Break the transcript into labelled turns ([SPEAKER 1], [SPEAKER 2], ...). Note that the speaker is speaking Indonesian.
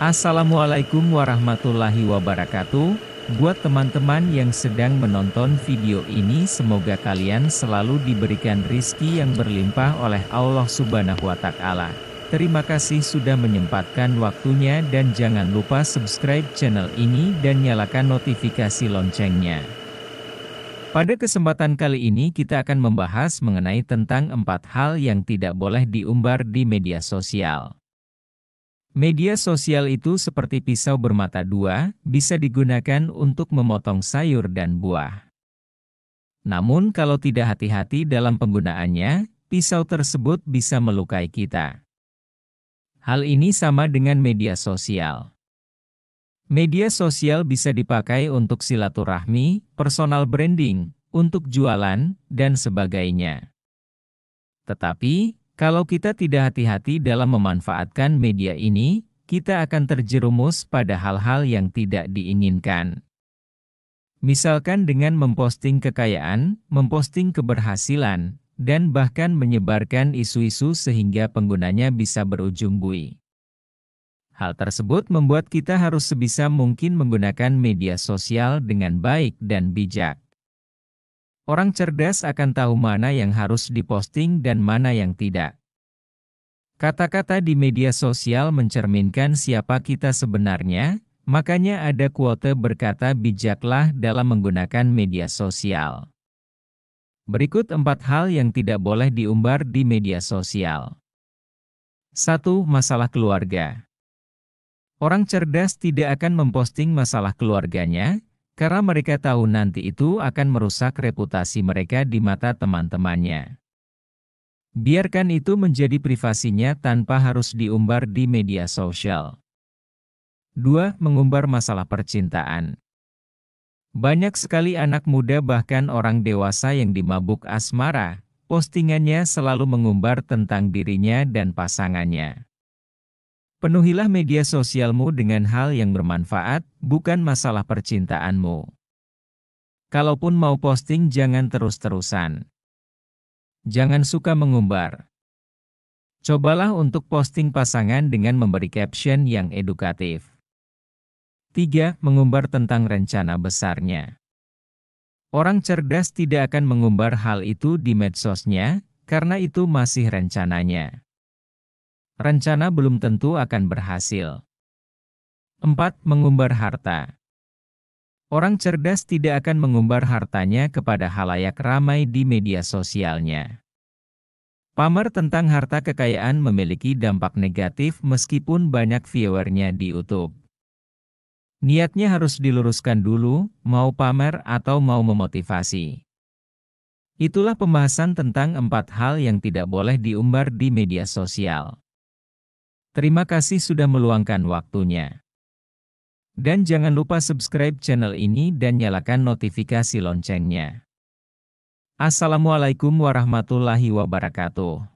[SPEAKER 1] Assalamualaikum warahmatullahi wabarakatuh Buat teman-teman yang sedang menonton video ini Semoga kalian selalu diberikan rizki yang berlimpah oleh Allah subhanahu wa ta'ala Terima kasih sudah menyempatkan waktunya dan jangan lupa subscribe channel ini dan nyalakan notifikasi loncengnya pada kesempatan kali ini kita akan membahas mengenai tentang empat hal yang tidak boleh diumbar di media sosial. Media sosial itu seperti pisau bermata dua, bisa digunakan untuk memotong sayur dan buah. Namun kalau tidak hati-hati dalam penggunaannya, pisau tersebut bisa melukai kita. Hal ini sama dengan media sosial. Media sosial bisa dipakai untuk silaturahmi, personal branding, untuk jualan, dan sebagainya. Tetapi, kalau kita tidak hati-hati dalam memanfaatkan media ini, kita akan terjerumus pada hal-hal yang tidak diinginkan. Misalkan dengan memposting kekayaan, memposting keberhasilan, dan bahkan menyebarkan isu-isu sehingga penggunanya bisa berujung bui. Hal tersebut membuat kita harus sebisa mungkin menggunakan media sosial dengan baik dan bijak. Orang cerdas akan tahu mana yang harus diposting dan mana yang tidak. Kata-kata di media sosial mencerminkan siapa kita sebenarnya, makanya ada kuota berkata bijaklah dalam menggunakan media sosial. Berikut empat hal yang tidak boleh diumbar di media sosial. 1. Masalah keluarga Orang cerdas tidak akan memposting masalah keluarganya, karena mereka tahu nanti itu akan merusak reputasi mereka di mata teman-temannya. Biarkan itu menjadi privasinya tanpa harus diumbar di media sosial. 2. Mengumbar masalah percintaan. Banyak sekali anak muda bahkan orang dewasa yang dimabuk asmara, postingannya selalu mengumbar tentang dirinya dan pasangannya. Penuhilah media sosialmu dengan hal yang bermanfaat, bukan masalah percintaanmu. Kalaupun mau posting jangan terus-terusan. Jangan suka mengumbar. Cobalah untuk posting pasangan dengan memberi caption yang edukatif. 3. Mengumbar tentang rencana besarnya. Orang cerdas tidak akan mengumbar hal itu di medsosnya, karena itu masih rencananya rencana belum tentu akan berhasil. 4. Mengumbar harta Orang cerdas tidak akan mengumbar hartanya kepada halayak ramai di media sosialnya. Pamer tentang harta kekayaan memiliki dampak negatif meskipun banyak viewernya di YouTube. Niatnya harus diluruskan dulu, mau pamer atau mau memotivasi. Itulah pembahasan tentang empat hal yang tidak boleh diumbar di media sosial. Terima kasih sudah meluangkan waktunya. Dan jangan lupa subscribe channel ini dan nyalakan notifikasi loncengnya. Assalamualaikum warahmatullahi wabarakatuh.